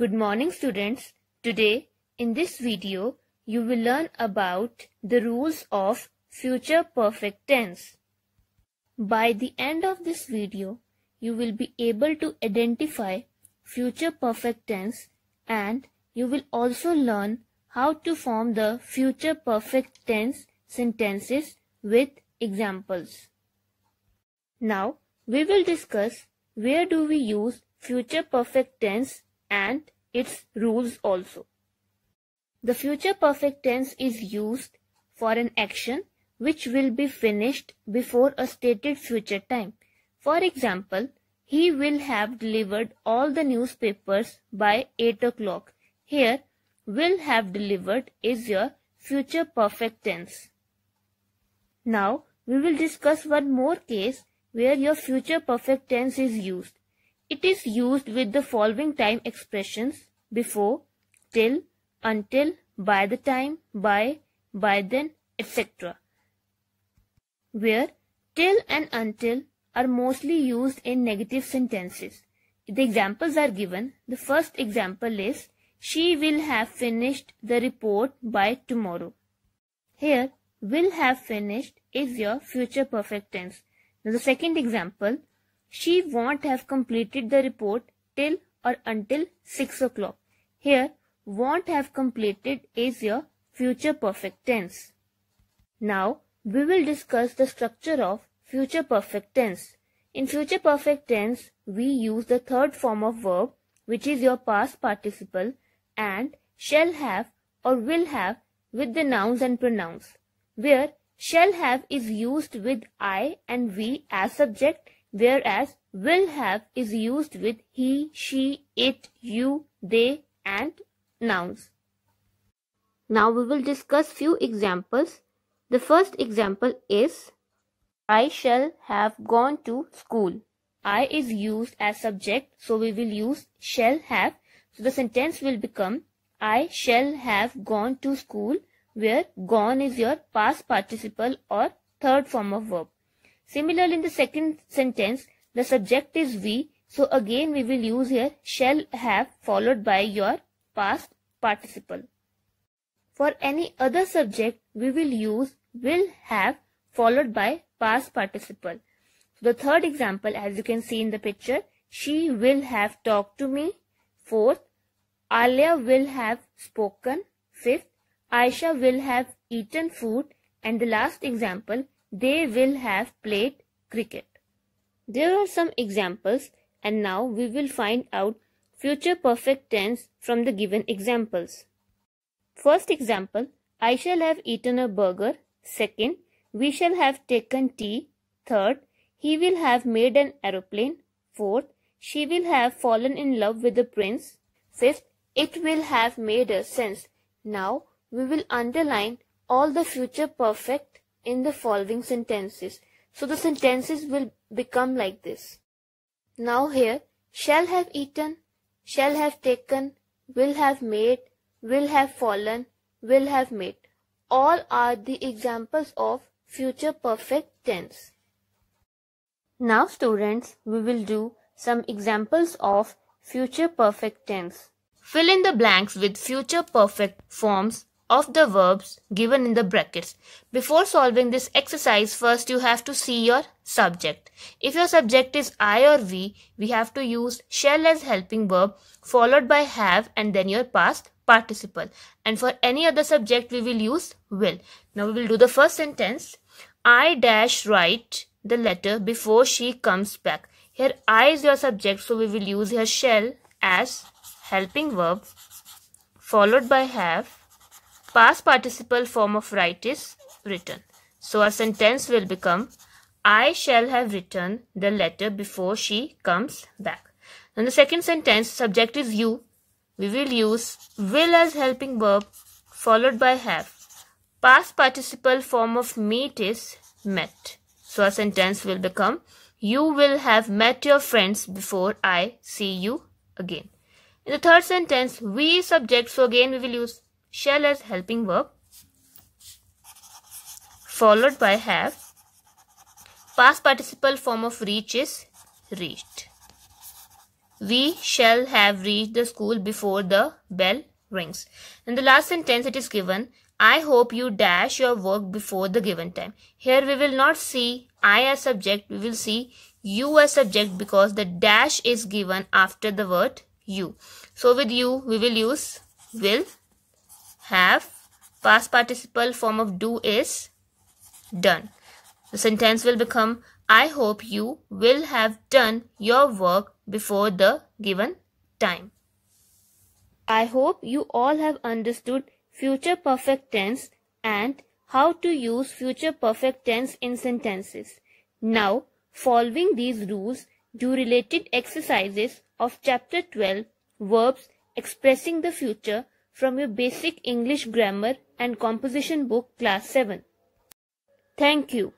Good morning students. Today in this video you will learn about the rules of future perfect tense. By the end of this video you will be able to identify future perfect tense and you will also learn how to form the future perfect tense sentences with examples. Now we will discuss where do we use future perfect tense and its rules also. The future perfect tense is used for an action which will be finished before a stated future time. For example, he will have delivered all the newspapers by 8 o'clock. Here, will have delivered is your future perfect tense. Now, we will discuss one more case where your future perfect tense is used. It is used with the following time expressions before, till, until, by the time, by, by then, etc. Where till and until are mostly used in negative sentences. The examples are given. The first example is, she will have finished the report by tomorrow. Here, will have finished is your future perfect tense. Now the second example, she won't have completed the report till or until 6 o'clock. Here, won't have completed is your future perfect tense. Now, we will discuss the structure of future perfect tense. In future perfect tense, we use the third form of verb, which is your past participle, and shall have or will have with the nouns and pronouns, where shall have is used with I and we as subject whereas will have is used with he, she, it, you, they and nouns. Now we will discuss few examples. The first example is I shall have gone to school. I is used as subject so we will use shall have. So the sentence will become I shall have gone to school where gone is your past participle or third form of verb. Similarly, in the second sentence, the subject is we. So again, we will use here shall have followed by your past participle. For any other subject, we will use will have followed by past participle. So the third example, as you can see in the picture, she will have talked to me. Fourth, Alia will have spoken. Fifth, Aisha will have eaten food. And the last example, they will have played cricket. There are some examples and now we will find out future perfect tense from the given examples. First example, I shall have eaten a burger. Second, we shall have taken tea. Third, he will have made an aeroplane. Fourth, she will have fallen in love with the prince. Fifth, it will have made a sense. Now, we will underline all the future perfect in the following sentences. So the sentences will become like this. Now here, shall have eaten, shall have taken, will have made, will have fallen, will have made. All are the examples of future perfect tense. Now students, we will do some examples of future perfect tense. Fill in the blanks with future perfect forms of the verbs given in the brackets. Before solving this exercise, first you have to see your subject. If your subject is I or we, we have to use shall as helping verb followed by have and then your past participle. And for any other subject, we will use will. Now we will do the first sentence. I dash write the letter before she comes back. Here I is your subject, so we will use her shall as helping verb followed by have past participle form of write is written. So our sentence will become I shall have written the letter before she comes back. In the second sentence, subject is you. We will use will as helping verb followed by have. Past participle form of meet is met. So our sentence will become You will have met your friends before I see you again. In the third sentence, we subject, so again we will use shall as helping verb followed by have past participle form of reach is reached we shall have reached the school before the bell rings in the last sentence it is given I hope you dash your work before the given time. Here we will not see I as subject, we will see you as subject because the dash is given after the word you. So with you, we will use will have. Past participle form of do is done. The sentence will become I hope you will have done your work before the given time. I hope you all have understood future perfect tense and how to use future perfect tense in sentences. Now, following these rules, do related exercises of chapter 12, verbs expressing the future from your basic English grammar and composition book class 7. Thank you.